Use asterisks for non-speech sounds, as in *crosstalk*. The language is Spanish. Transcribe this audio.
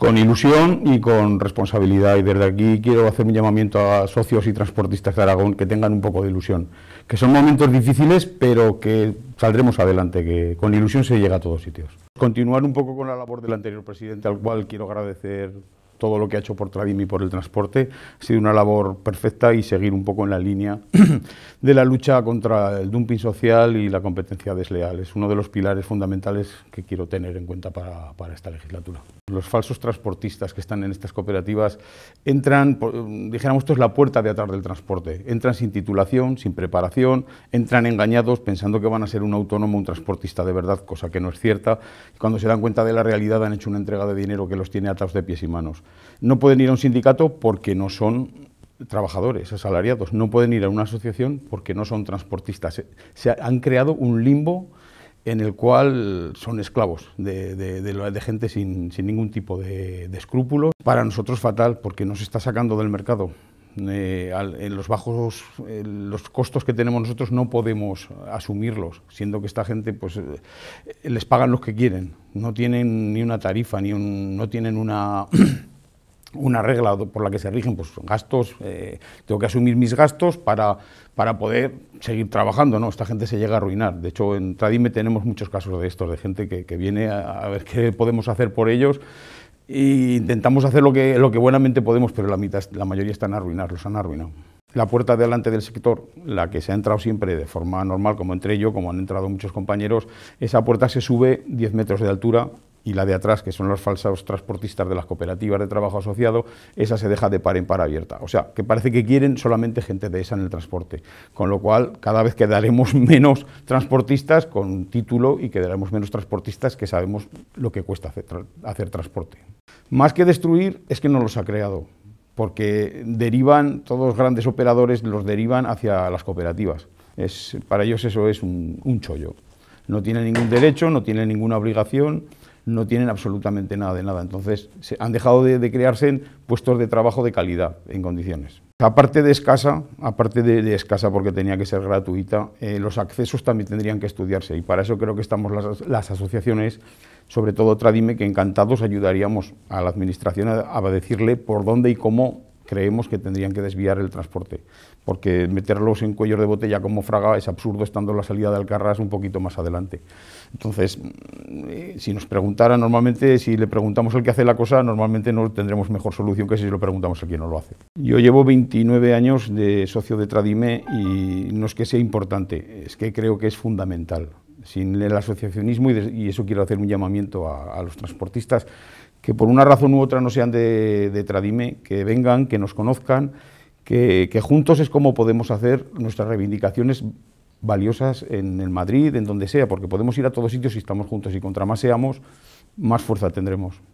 con ilusión y con responsabilidad. Y desde aquí quiero hacer un llamamiento a socios y transportistas de Aragón que tengan un poco de ilusión. Que son momentos difíciles, pero que saldremos adelante, que con ilusión se llega a todos sitios. Continuar un poco con la labor del anterior presidente, al cual quiero agradecer todo lo que ha hecho por Tradim y por el transporte. Ha sido una labor perfecta y seguir un poco en la línea *clears throat* de la lucha contra el dumping social y la competencia desleal. Es uno de los pilares fundamentales que quiero tener en cuenta para, esta legislatura. Los falsos transportistas que están en estas cooperativas entran, dijéramos, esto es la puerta de atrás del transporte. Entran sin titulación, sin preparación, entran engañados pensando que van a ser un autónomo, un transportista de verdad, cosa que no es cierta. Cuando se dan cuenta de la realidad han hecho una entrega de dinero que los tiene atados de pies y manos. No pueden ir a un sindicato porque no son trabajadores, asalariados, no pueden ir a una asociación porque no son transportistas. Se, han creado un limbo en el cual son esclavos de, gente sin, ningún tipo de, escrúpulos. Para nosotros fatal porque nos está sacando del mercado. Eh, en los bajos, los costos que tenemos nosotros no podemos asumirlos, siendo que esta gente pues eh, les pagan los que quieren, no tienen ni una tarifa, ni no tienen una *clears throat* una regla por la que se rigen pues, gastos, eh, tengo que asumir mis gastos para, para poder seguir trabajando, ¿no? Esta gente se llega a arruinar. De hecho, en Tradime tenemos muchos casos de estos, de gente que, viene a, ver qué podemos hacer por ellos e intentamos hacer lo que, lo que buenamente podemos, pero la, la mayoría están arruinados, los han arruinado. La puerta delante del sector, la que se ha entrado siempre de forma normal, como entre yo, como han entrado muchos compañeros, esa puerta se sube 10 metros de altura y la de atrás, que son los falsos transportistas de las cooperativas de trabajo asociado, esa se deja de par en par abierta. O sea, que parece que quieren solamente gente de esa en el transporte, con lo cual cada vez quedaremos *laughs* menos transportistas con título y quedaremos menos transportistas que sabemos lo que cuesta hacer, transporte. Más que destruir, es que no los ha creado, porque derivan, todos los grandes operadores los derivan hacia las cooperativas. Es, para ellos eso es un chollo no tienen ningún derecho, no tienen ninguna obligación, no tienen absolutamente nada de nada. Entonces, se han dejado de, crearse puestos de trabajo de calidad, en condiciones. Aparte de escasa, aparte de, escasa porque tenía que ser gratuita, eh, los accesos también tendrían que estudiarse y para eso creo que estamos las, asociaciones, sobre todo Tradime, que encantados ayudaríamos a la Administración a, a decirle por dónde y cómo creemos que tendrían que desviar el transporte, porque meterlos en cuellos de botella como Fraga es absurdo estando la salida de Alcarrás un poquito más adelante. Entonces, eh, si nos preguntara normalmente, si le preguntamos al que hace la cosa, normalmente no tendremos mejor solución que si lo preguntamos al que no lo hace. Yo llevo 29 años de socio de Tradime y no es que sea importante, es que creo que es fundamental sin el asociacionismo, y, eso quiero hacer un llamamiento a, a los transportistas, que por una razón u otra no sean de, Tradime, que vengan, que nos conozcan, que, juntos es como podemos hacer nuestras reivindicaciones valiosas en el Madrid, en donde sea, porque podemos ir a todos sitios y si estamos juntos y contra más seamos, más fuerza tendremos.